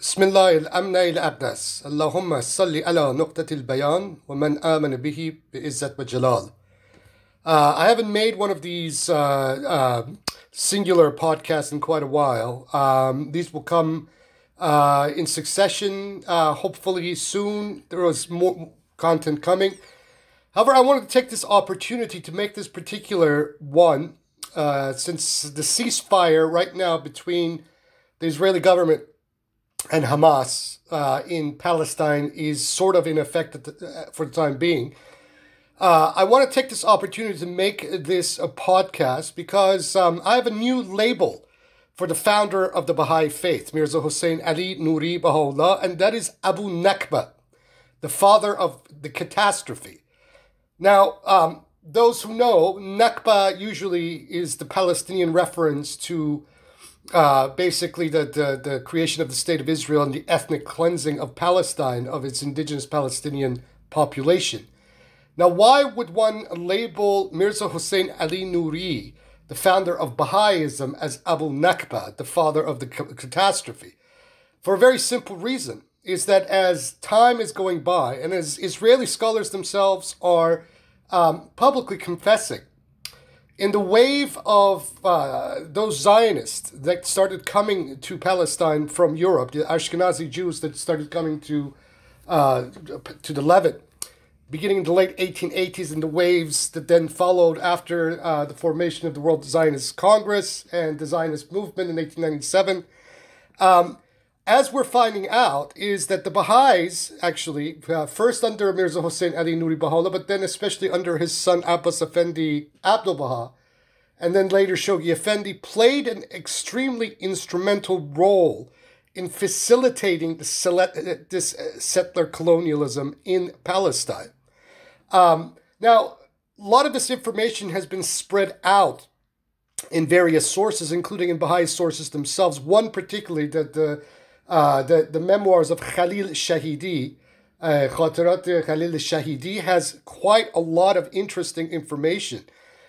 بسم الله الأمنى الأقدس اللهم صل على نقطة البيان ومن آمن به بإزة وجلال uh, I haven't made one of these uh, uh, singular podcasts in quite a while um, these will come uh, in succession uh, hopefully soon there is more content coming however I wanted to take this opportunity to make this particular one uh, since the ceasefire right now between the Israeli government and Hamas uh, in Palestine is sort of in effect uh, for the time being. Uh, I want to take this opportunity to make this a podcast because um, I have a new label for the founder of the Baha'i faith, Mirza Hossein Ali Nuri Baha'u'llah, and that is Abu Nakba, the father of the catastrophe. Now, um, those who know, Nakba usually is the Palestinian reference to uh, basically the, the, the creation of the state of Israel and the ethnic cleansing of Palestine, of its indigenous Palestinian population. Now, why would one label Mirza Hussein Ali Nuri, the founder of Baha'ism, as Abu Nakba, the father of the catastrophe? For a very simple reason is that as time is going by, and as Israeli scholars themselves are um, publicly confessing in the wave of uh, those Zionists that started coming to Palestine from Europe, the Ashkenazi Jews that started coming to uh, to the Levant, beginning in the late 1880s, and the waves that then followed after uh, the formation of the World Zionist Congress and the Zionist movement in 1897. Um, as we're finding out, is that the Baha'is, actually, uh, first under Mirza Hossein Ali Nuri Baha'u'llah, but then especially under his son Abbas Effendi Abdul Baha, and then later Shoghi Effendi, played an extremely instrumental role in facilitating uh, this uh, settler colonialism in Palestine. Um, now, a lot of this information has been spread out in various sources, including in Baha'i sources themselves. One particularly that the uh, the, the memoirs of Khalil Shahidi, uh, Khalil Shahidi, has quite a lot of interesting information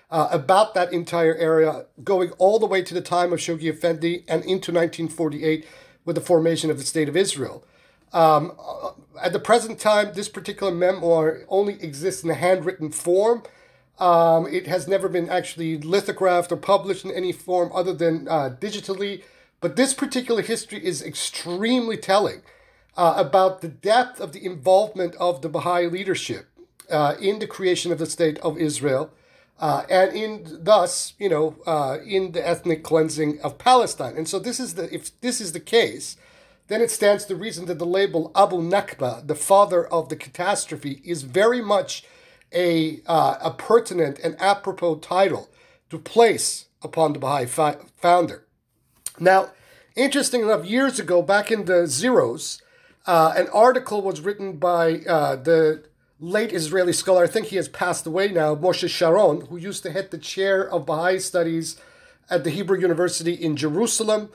uh, about that entire area, going all the way to the time of Shoghi Effendi and into 1948 with the formation of the State of Israel. Um, uh, at the present time, this particular memoir only exists in a handwritten form. Um, it has never been actually lithographed or published in any form other than uh, digitally. But this particular history is extremely telling uh, about the depth of the involvement of the Baha'i leadership uh, in the creation of the state of Israel. Uh, and in thus, you know, uh, in the ethnic cleansing of Palestine, and so this is the if this is the case, then it stands to reason that the label Abu Nakba, the father of the catastrophe, is very much a, uh, a pertinent and apropos title to place upon the Baha'i founder. Now, interesting enough, years ago, back in the zeros, uh, an article was written by uh, the late Israeli scholar, I think he has passed away now, Moshe Sharon, who used to head the chair of Baha'i studies at the Hebrew University in Jerusalem.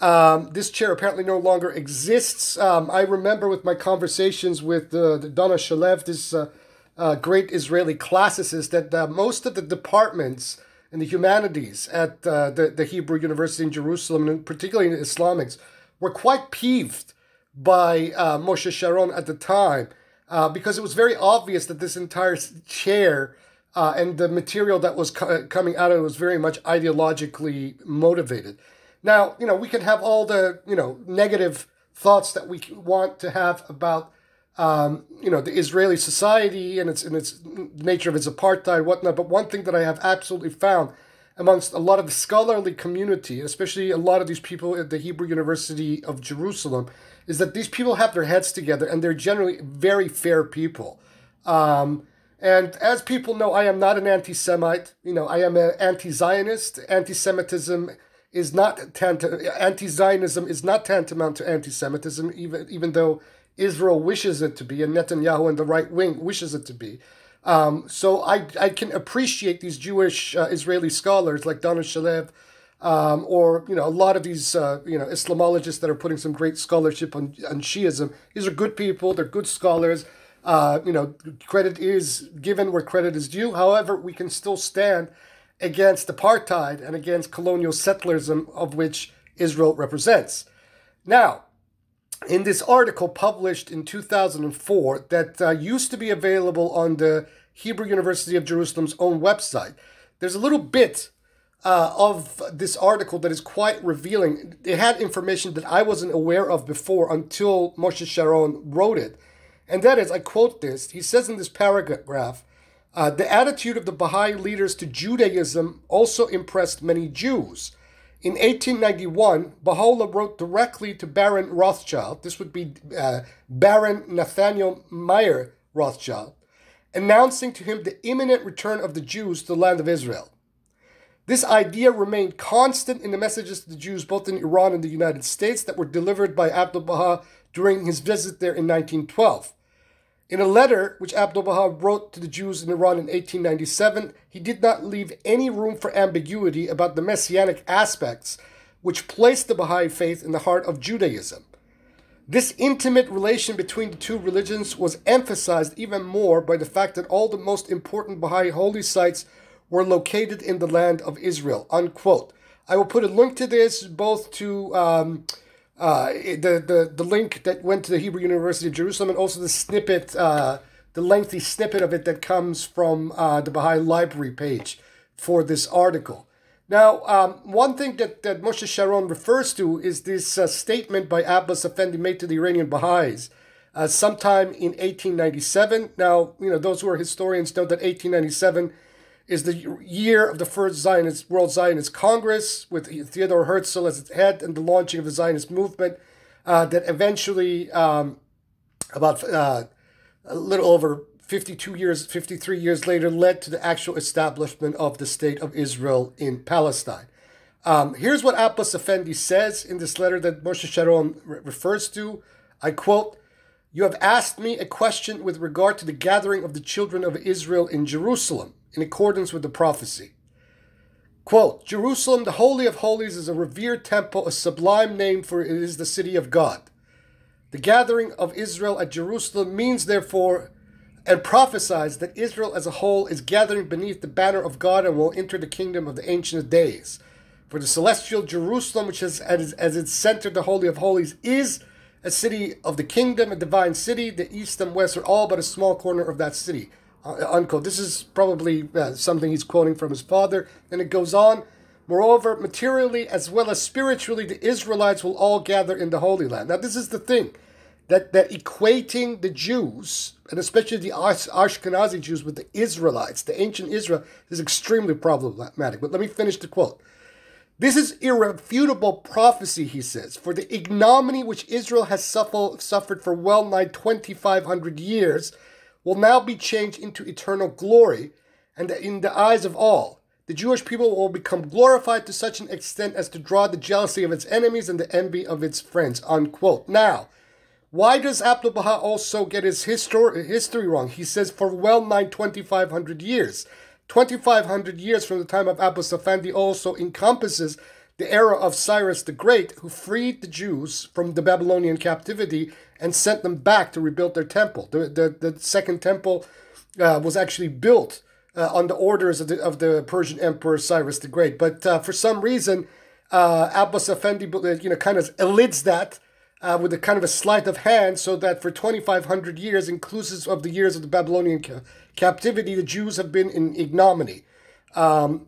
Um, this chair apparently no longer exists. Um, I remember with my conversations with uh, Donna Shalev, this uh, uh, great Israeli classicist, that uh, most of the departments in the humanities at uh, the, the Hebrew University in Jerusalem, and particularly in Islamics, were quite peeved by uh, Moshe Sharon at the time uh, because it was very obvious that this entire chair uh, and the material that was co uh, coming out of it was very much ideologically motivated. Now, you know, we can have all the, you know, negative thoughts that we want to have about um, you know, the Israeli society and its and its nature of its apartheid, whatnot. But one thing that I have absolutely found amongst a lot of the scholarly community, especially a lot of these people at the Hebrew University of Jerusalem, is that these people have their heads together and they're generally very fair people. Um, and as people know, I am not an anti Semite. You know, I am an anti Zionist. Anti Semitism is not tant- anti Zionism is not tantamount to anti Semitism, even even though Israel wishes it to be and Netanyahu and the right wing wishes it to be. Um, so I, I can appreciate these Jewish uh, Israeli scholars like Dana Shalev um, or you know a lot of these uh, you know Islamologists that are putting some great scholarship on, on Shiism. These are good people. They're good scholars. Uh, you know, credit is given where credit is due. However, we can still stand against apartheid and against colonial settlerism of which Israel represents. Now, in this article published in 2004 that uh, used to be available on the Hebrew University of Jerusalem's own website. There's a little bit uh, of this article that is quite revealing. It had information that I wasn't aware of before until Moshe Sharon wrote it. And that is, I quote this, he says in this paragraph, uh, the attitude of the Baha'i leaders to Judaism also impressed many Jews. In 1891, Baha'u'llah wrote directly to Baron Rothschild, this would be uh, Baron Nathaniel Meyer Rothschild, announcing to him the imminent return of the Jews to the land of Israel. This idea remained constant in the messages to the Jews both in Iran and the United States that were delivered by Abdu'l Baha during his visit there in 1912. In a letter which Abdul Baha wrote to the Jews in Iran in 1897, he did not leave any room for ambiguity about the messianic aspects which placed the Baha'i faith in the heart of Judaism. This intimate relation between the two religions was emphasized even more by the fact that all the most important Baha'i holy sites were located in the land of Israel. Unquote. I will put a link to this both to. Um, uh, the, the, the link that went to the Hebrew University of Jerusalem and also the snippet, uh, the lengthy snippet of it that comes from uh, the Baha'i Library page for this article. Now, um, one thing that, that Moshe Sharon refers to is this uh, statement by Abbas Effendi made to the Iranian Baha'is uh, sometime in 1897. Now, you know, those who are historians know that 1897 is the year of the first Zionist World Zionist Congress with Theodore Herzl as its head and the launching of the Zionist movement uh, that eventually, um, about uh, a little over 52 years, 53 years later, led to the actual establishment of the State of Israel in Palestine. Um, here's what Abbas Effendi says in this letter that Moshe Sharon re refers to. I quote, You have asked me a question with regard to the gathering of the children of Israel in Jerusalem in accordance with the prophecy. Quote, Jerusalem, the Holy of Holies, is a revered temple, a sublime name, for it is the city of God. The gathering of Israel at Jerusalem means, therefore, and prophesies that Israel as a whole is gathering beneath the banner of God and will enter the kingdom of the ancient days. For the celestial Jerusalem, which is as, as its center the Holy of Holies, is a city of the kingdom, a divine city. The east and west are all but a small corner of that city. Uh, unquote. This is probably uh, something he's quoting from his father. And it goes on. Moreover, materially as well as spiritually, the Israelites will all gather in the Holy Land. Now, this is the thing that, that equating the Jews, and especially the Ashkenazi Jews, with the Israelites, the ancient Israel, is extremely problematic. But let me finish the quote. This is irrefutable prophecy, he says, for the ignominy which Israel has suffer, suffered for well nigh 2,500 years will now be changed into eternal glory, and that in the eyes of all, the Jewish people will become glorified to such an extent as to draw the jealousy of its enemies and the envy of its friends. Unquote. Now, why does Abdul Baha also get his histor- history wrong? He says for well nigh 2,500 years. 2,500 years from the time of Abu Safandi also encompasses the era of Cyrus the Great, who freed the Jews from the Babylonian captivity and sent them back to rebuild their temple. The, the, the second temple uh, was actually built uh, on the orders of the, of the Persian emperor Cyrus the Great. But uh, for some reason, uh, Abbas Effendi uh, you know, kind of elides that uh, with a kind of a sleight of hand so that for 2,500 years, inclusive of the years of the Babylonian ca captivity, the Jews have been in ignominy. Um,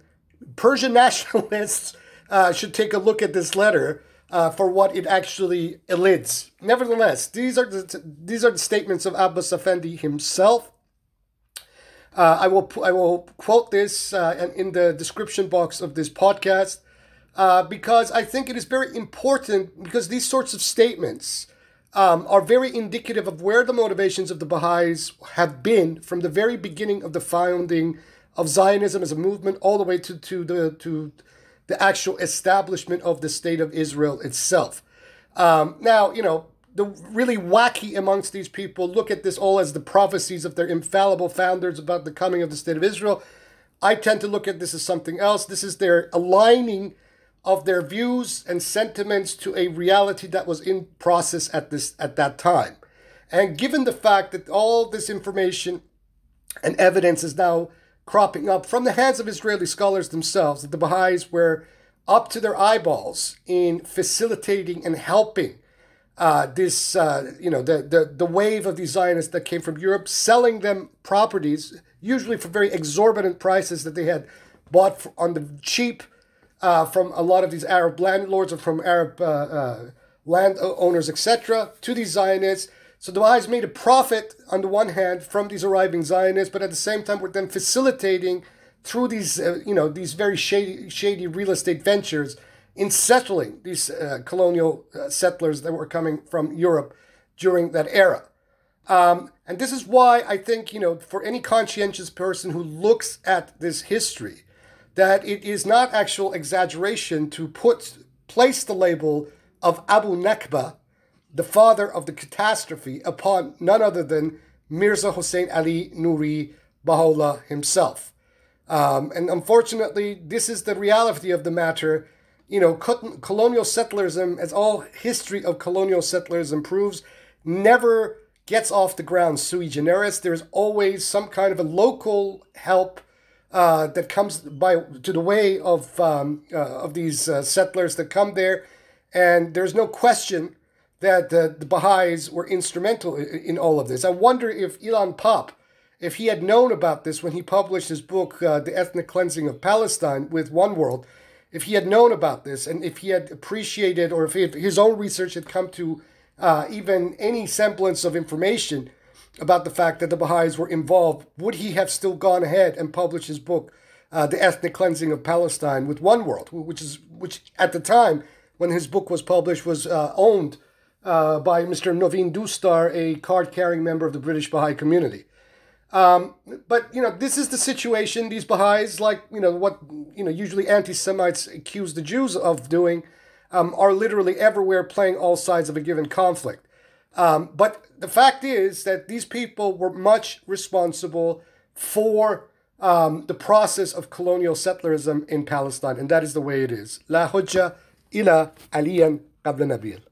Persian nationalists uh, should take a look at this letter uh, for what it actually elides. Nevertheless, these are the these are the statements of Abbas Effendi himself. Uh, I will I will quote this uh, in the description box of this podcast uh, because I think it is very important because these sorts of statements um, are very indicative of where the motivations of the Baha'is have been from the very beginning of the founding of Zionism as a movement all the way to to the to the actual establishment of the state of Israel itself. Um, now, you know, the really wacky amongst these people look at this all as the prophecies of their infallible founders about the coming of the state of Israel. I tend to look at this as something else. This is their aligning of their views and sentiments to a reality that was in process at this at that time. And given the fact that all this information and evidence is now cropping up from the hands of Israeli scholars themselves that the Baha'is were up to their eyeballs in facilitating and helping uh, this, uh, you know, the, the, the wave of these Zionists that came from Europe, selling them properties, usually for very exorbitant prices that they had bought on the cheap uh, from a lot of these Arab landlords or from Arab uh, uh, landowners, etc., to these Zionists so the eyes made a profit on the one hand from these arriving Zionists, but at the same time were then facilitating through these, uh, you know, these very shady, shady real estate ventures in settling these uh, colonial uh, settlers that were coming from Europe during that era. Um, and this is why I think, you know, for any conscientious person who looks at this history, that it is not actual exaggeration to put place the label of Abu Nakba the father of the catastrophe upon none other than Mirza Hossein Ali Nouri Baha'u'llah himself. Um, and unfortunately, this is the reality of the matter. You know, colonial settlerism, as all history of colonial settlerism proves, never gets off the ground sui generis. There is always some kind of a local help uh, that comes by to the way of um, uh, of these uh, settlers that come there, and there's no question that uh, the Baha'is were instrumental in, all of this. I wonder if Elon Pop, if he had known about this when he published his book, uh, The Ethnic Cleansing of Palestine with One World, if he had known about this and if he had appreciated or if, if his own research had come to uh, even any semblance of information about the fact that the Baha'is were involved, would he have still gone ahead and published his book, uh, The Ethnic Cleansing of Palestine with One World, which is which at the time when his book was published was uh, owned uh, by Mr. Naveen Dustar, a card-carrying member of the British Baha'i community. Um, but you know, this is the situation. These Baha'is, like you know, what you know, usually anti-Semites accuse the Jews of doing, um, are literally everywhere, playing all sides of a given conflict. Um, but the fact is that these people were much responsible for um, the process of colonial settlerism in Palestine, and that is the way it is. La hujja ila aliyan qabla nabil.